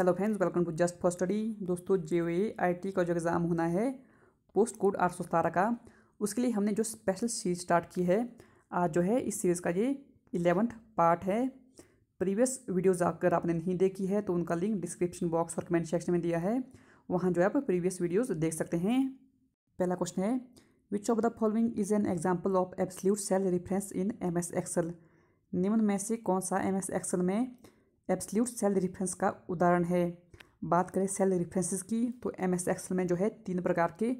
Hello friends welcome to just for study दोस्तों J I T का जो exam होना है पोस्ट कोड आठ सौ सतारह का उसके लिए हमने जो स्पेशल सीरीज स्टार्ट की है आज जो है इस सीरीज़ का ये इलेवंथ पार्ट है प्रीवियस वीडियोज़ अगर आपने नहीं देखी है तो उनका लिंक डिस्क्रिप्शन बॉक्स और कमेंट सेक्शन में दिया है वहाँ जो है आप प्रीवियस वीडियोज़ देख सकते हैं पहला क्वेश्चन है which of the following is an example of absolute cell reference in M S Excel निम्न में से कौन सा एम एस एक्सल में एब्सल्यूट सेल रिफ्रेंस का उदाहरण है बात करें सेल रिफ्रेंसेस की तो एम एस एक्सल में जो है तीन प्रकार के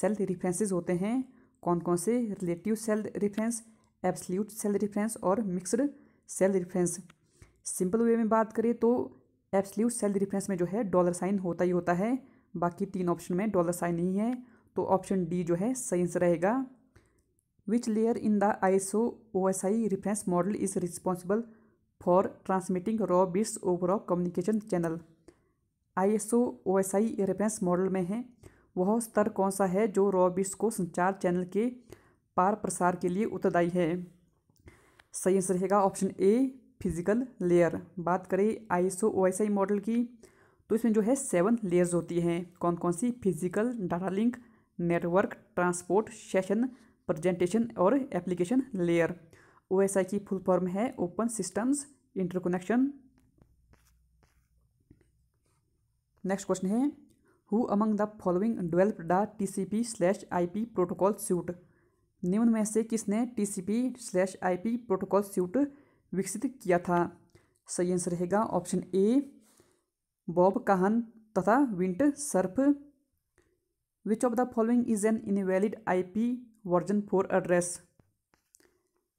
सेल रिफ्रेंसेस होते हैं कौन कौन से relative cell reference absolute cell reference और mixed cell reference simple way में बात करें तो एब्सल्यूट सेल रिफ्रेंस में जो है डॉलर साइन होता ही होता है बाकी तीन ऑप्शन में डॉलर साइन नहीं है तो ऑप्शन डी जो है सही आंसर रहेगा which layer in the I S O S I reference model is responsible for transmitting raw bits over a communication channel I S O S I reference model में है वह स्तर कौन सा है जो रॉ बिट्स को संचार चैनल के पार प्रसार के लिए उत्तरदायी है सही आंसर रहेगा ऑप्शन ए फिजिकल लेयर बात करें I S O S I model की तो इसमें जो है सेवन लेयर्स होती हैं कौन कौन सी physical data link network transport session presentation और एप्लीकेशन लेयर ओ की फुल फॉर्म है open systems interconnection next question है who among the following develop the T C P slash I P protocol suite निम्न में से किसने T C P slash I P protocol suite विकसित किया था सही आंसर रहेगा ऑप्शन ए बॉब काहन तथा Vint Cerf which of the following is an invalid I P version four address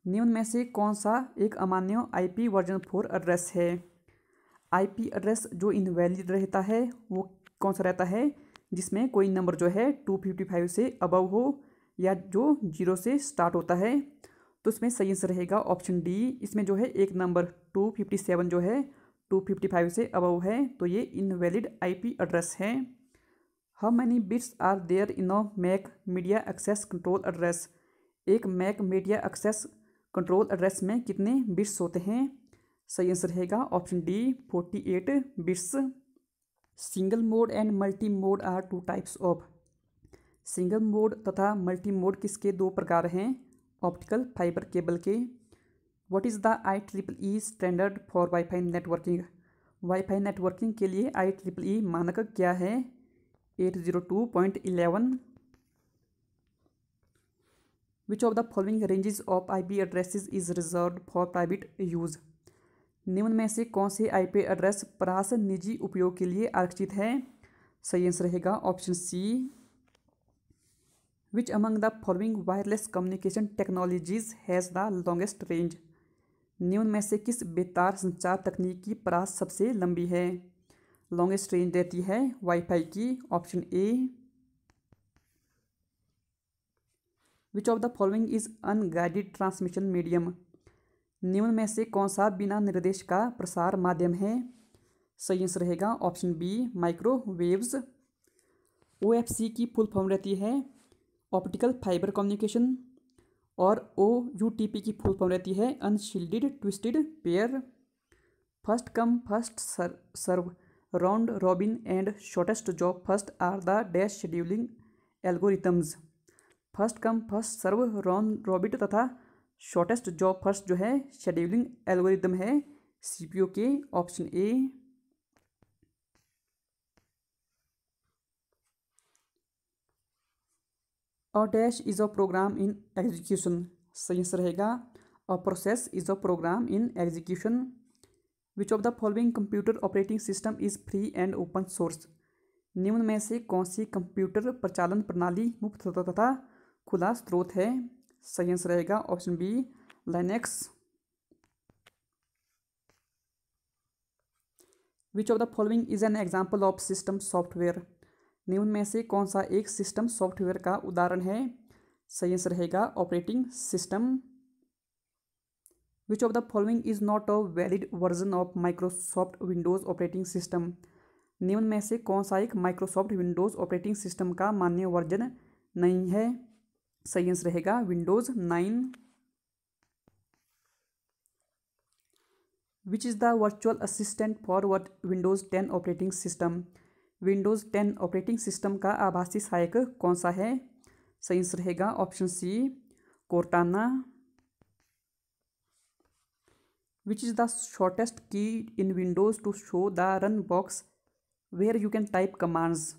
निम्न में से कौन सा एक अमान्य आईपी वर्जन फोर एड्रेस है आईपी एड्रेस जो इनवैलिड रहता है वो कौन सा रहता है जिसमें कोई नंबर जो है टू फिफ्टी फाइव से अबव हो या जो जीरो से स्टार्ट होता है तो इसमें सही आंसर रहेगा ऑप्शन डी इसमें जो है एक नंबर टू फिफ्टी सेवन जो है टू फिफ्टी फाइव से अबव है तो ये इनवैलिड आईपी एड्रेस है how many bits are there in a MAC media access control address एक MAC media access control address में कितने बिट्स होते हैं सही आंसर रहेगा option D forty eight bits single mode and multi mode are two types of single mode तथा multi mode किसके दो प्रकार हैं ऑप्टिकल फाइबर केबल के what is the I triple E standard for wifi networking wifi networking के लिए I triple E मानक क्या है eight zero two point eleven which of the following ranges of P addresses is reserved for private use निम्न में से कौन से आईपी एड्रेस प्रास निजी उपयोग के लिए आरक्षित है सही आंसर रहेगा option C which among the following wireless communication technologies has the longest range निम्न में से किस बेतार संचार तकनीक की प्रास सबसे लंबी है लॉन्गेस्ट रेंज रहती है वाईफाई की option A which of the following is unguided transmission medium निम्न में से कौन सा बिना निर्देश का प्रसार माध्यम है सही आंसर रहेगा option B microwaves O F C की फुल फॉर्म रहती है ऑप्टिकल फाइबर कम्युनिकेशन और ओ यू टी पी की फुल फॉर्म रहती है unshielded twisted pair first come first serve round robin and shortest job first are the dash scheduling algorithms first come first serve round robin तथा shortest job first जो है scheduling algorithm है सीपीओ के option A और dash is a program in execution सही answer रहेगा a process is a program in execution which of the following computer operating system is free and open source निम्न में से कौन सी कंप्यूटर प्रचालन प्रणाली मुफ्त तथा खुला स्रोत है सही आंसर रहेगा option B Linux which of the following is an example of system software निम्न में से कौन सा एक सिस्टम सॉफ्टवेयर का उदाहरण है सही आंसर रहेगा operating system which of the following is not a valid version of Microsoft Windows operating system निम्न में से कौन सा एक माइक्रोसॉफ्ट विंडोज़ ऑपरेटिंग सिस्टम का मान्य वर्जन नहीं है सही आंसर रहेगा Windows nine which is the virtual assistant for what Windows ten operating system Windows ten operating system का आभासी सहायक कौन सा है सही आंसर रहेगा option C Cortana which is the shortest key in Windows to show the run box where you can type commands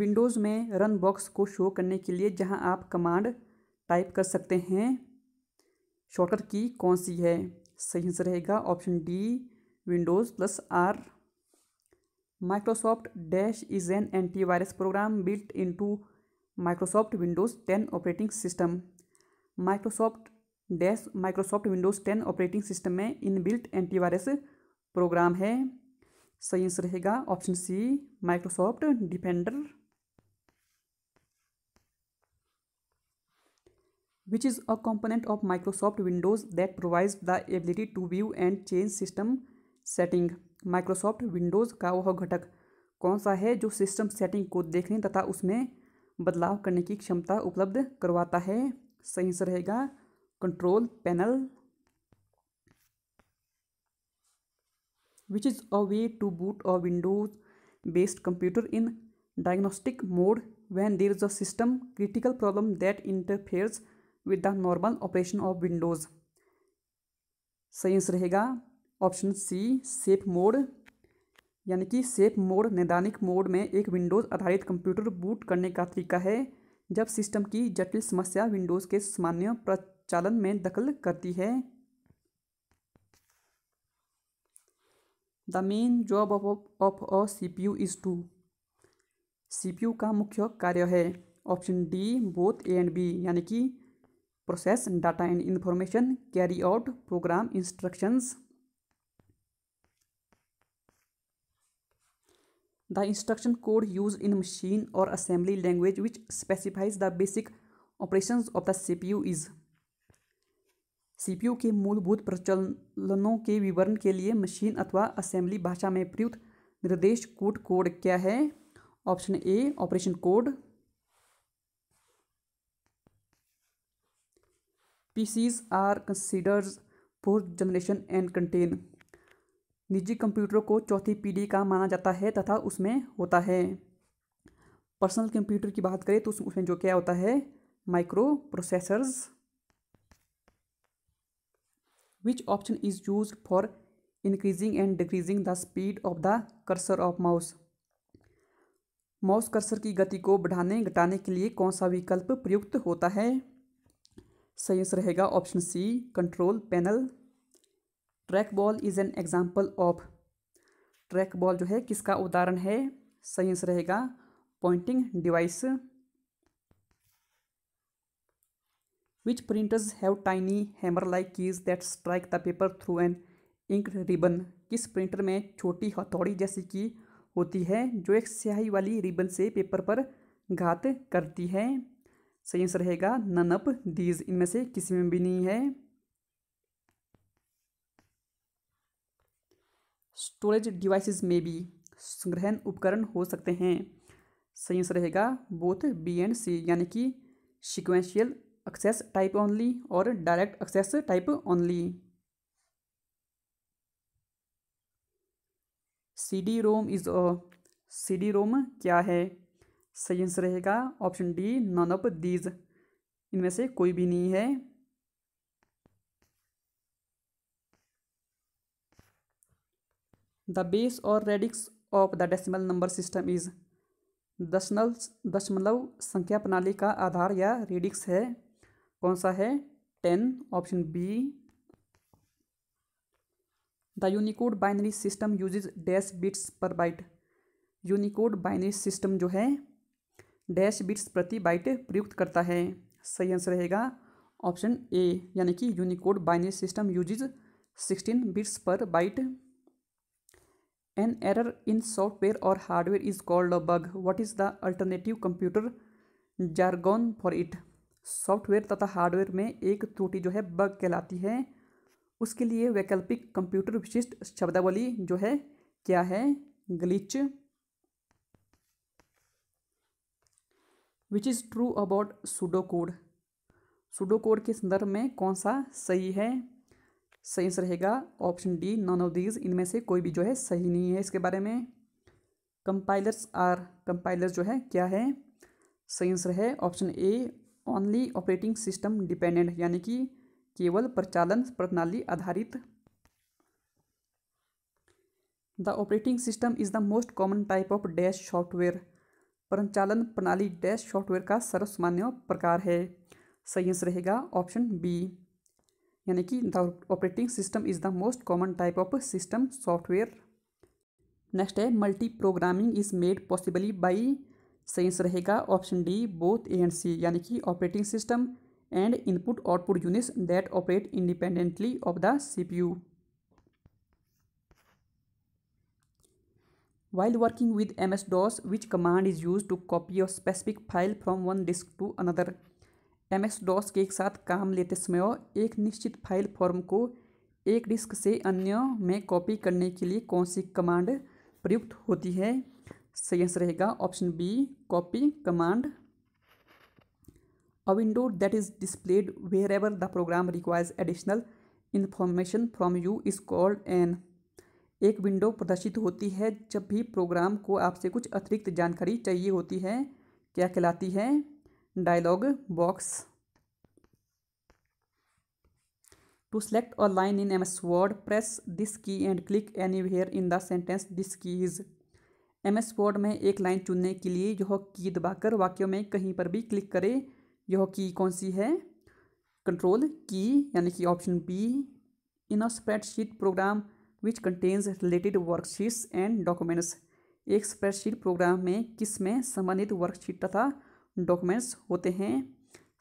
Windows में run box को शो करने के लिए जहां आप कमांड टाइप कर सकते हैं शॉर्टकट की कौन सी है सही आंसर रहेगा option D Windows plus R Microsoft dash is an antivirus program built into Microsoft Windows ten operating system Microsoft dash Microsoft Windows ten operating system में इनबिल्ट एंटीवायरस प्रोग्राम है सही आंसर रहेगा option C Microsoft Defender which is a component of Microsoft Windows that provides the ability to view and change system setting. Microsoft Windows का वह घटक कौन सा है जो सिस्टम सेटिंग को देखने तथा उसमें बदलाव करने की क्षमता उपलब्ध करवाता है सही से रहेगा control panel which is a way to boot a Windows based computer in diagnostic mode when there is a system critical problem that interferes with the normal operation of Windows सही आंसर रहेगा option C safe mode यानी कि safe mode नैदानिक mode में एक Windows आधारित computer boot करने का तरीका है जब सिस्टम की जटिल समस्या विंडोज़ के सामान्य प्रचालन में दखल करती है the main job of of a C P U is to C P U का मुख्य कार्य है option D both A and B यानी कि process data and information carry out program instructions the instruction code used in machine or assembly language which specifies the basic operations of the cpu is CPU के मूलभूत प्रचलनों के विवरण के लिए machine अथवा assembly भाषा में प्रयुक्त निर्देश कूट कोड क्या है option A operation code PCs are considers fourth generation and contain निजी कंप्यूटरों को चौथी पीढ़ी का माना जाता है तथा उसमें होता है पर्सनल कंप्यूटर की बात करें तो उसमें जो क्या होता है microprocessors which option is use for increasing and decreasing the speed of the cursor of mouse mouse cursor की गति को बढ़ाने घटाने के लिए कौन सा विकल्प प्रयुक्त होता है सही आंसर रहेगा option C control panel trackball is an example of trackball जो है किसका उदाहरण है सही आंसर रहेगा pointing device which printers have tiny hammer like keys that strike the paper through an ink ribbon किस printer में छोटी हथौड़ी जैसी की होती है जो एक स्याही वाली रिबन से पेपर पर घात करती है सही आंसर रहेगा नन अप दीज इनमें से किसी में भी नहीं है स्टोरेज डिवाइसेस में भी संग्रहण उपकरण हो सकते हैं सही आंसर रहेगा बोथ बी एंड सी यानी कि सिक्वेंशियल एक्सेस टाइप ओनली और direct access type only C D ROM is C D ROM क्या है सही आंसर रहेगा option D none of these इनमें से कोई भी नहीं है द बेस और radix of the decimal number system is दशमल दशमलव संख्या प्रणाली का आधार या रेडिक्स है कौन सा है ten option B the Unicode binary system uses dash bits per byte Unicode binary system जो है डैश बिट्स प्रति बाइट प्रयुक्त करता है सही आंसर रहेगा ऑप्शन ए यानी कि Unicode binary system uses sixteen bits per byte an error in software और hardware is called a bug what is the alternative computer jargon for it software तथा हार्डवेयर में एक त्रुटि जो है बग कहलाती है उसके लिए वैकल्पिक कंप्यूटर विशिष्ट शब्दावली जो है क्या है glitch which is true about pseudo code pseudo code के संदर्भ में कौन सा सही है सही आंसर रहेगा option D none of these इनमें से कोई भी जो है सही नहीं है इसके बारे में कंपाइलर्स आर कंपाइलर्स जो है क्या है सही आंसर है option A only operating system dependent यानी कि केवल प्रचालन प्रणाली आधारित the operating system is the most common type of dash software परिचालन प्रणाली डैश सॉफ्टवेयर का सर्वसामान्य प्रकार है सही आंसर रहेगा ऑप्शन बी यानी कि the operating system is the most common type of system software next है multi programming is made possibly by सही आंसर रहेगा option D both A and C यानी कि operating system and input output units that operate independently of the CPU While working with MS-DOS, which command is used to copy a specific file from one disk to another? MS-DOS के एक साथ काम लेते समय एक निश्चित file form को एक डिस्क से अन्य में कॉपी करने के लिए कौन सी कमांड प्रयुक्त होती है सही आंसर रहेगा option B copy command a window that is displayed wherever the program requires additional information from you is called an एक विंडो प्रदर्शित होती है जब भी प्रोग्राम को आपसे कुछ अतिरिक्त जानकारी चाहिए होती है क्या कहलाती है dialog box To select a line in MS Word, press this key and click anywhere in the sentence this key M S Word में एक लाइन चुनने के लिए यह की दबाकर वाक्यों में कहीं पर भी क्लिक करें यह की कौन सी है कंट्रोल की यानी कि option B in a spreadsheet program which contains related worksheets and documents एक स्प्रेडशीट प्रोग्राम में किस में संबंधित वर्कशीट तथा डॉक्यूमेंट्स होते हैं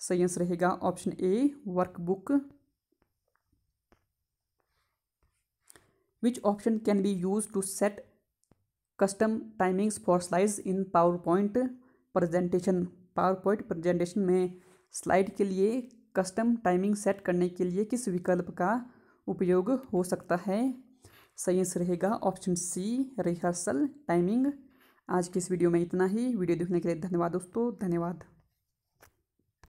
सही आंसर रहेगा option A workbook which option can be use to set custom timings for slides in PowerPoint presentation PowerPoint presentation में स्लाइड के लिए कस्टम टाइमिंग सेट करने के लिए किस विकल्प का उपयोग हो सकता है साइंस रहेगा ऑप्शन सी रिहर्सल टाइमिंग आज के इस वीडियो में इतना ही वीडियो देखने के लिए धन्यवाद दोस्तों धन्यवाद